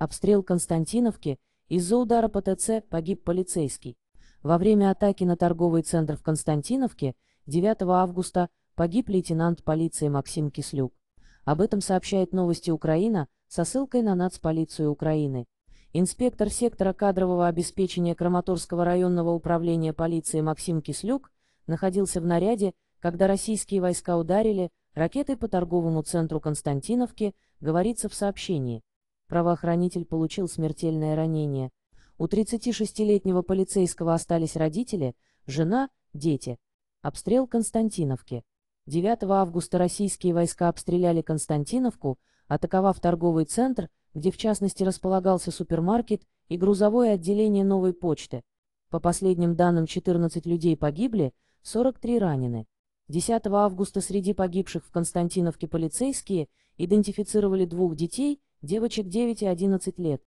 обстрел Константиновки, из-за удара по ТЦ погиб полицейский. Во время атаки на торговый центр в Константиновке 9 августа погиб лейтенант полиции Максим Кислюк. Об этом сообщает новости Украина со ссылкой на нацполицию Украины. Инспектор сектора кадрового обеспечения Краматорского районного управления полиции Максим Кислюк находился в наряде, когда российские войска ударили ракетой по торговому центру Константиновки, говорится в сообщении. Правоохранитель получил смертельное ранение. У 36-летнего полицейского остались родители, жена, дети. Обстрел Константиновки. 9 августа российские войска обстреляли Константиновку, атаковав торговый центр, где в частности располагался супермаркет и грузовое отделение новой почты. По последним данным 14 людей погибли, 43 ранены. 10 августа среди погибших в Константиновке полицейские Идентифицировали двух детей, девочек 9 и 11 лет,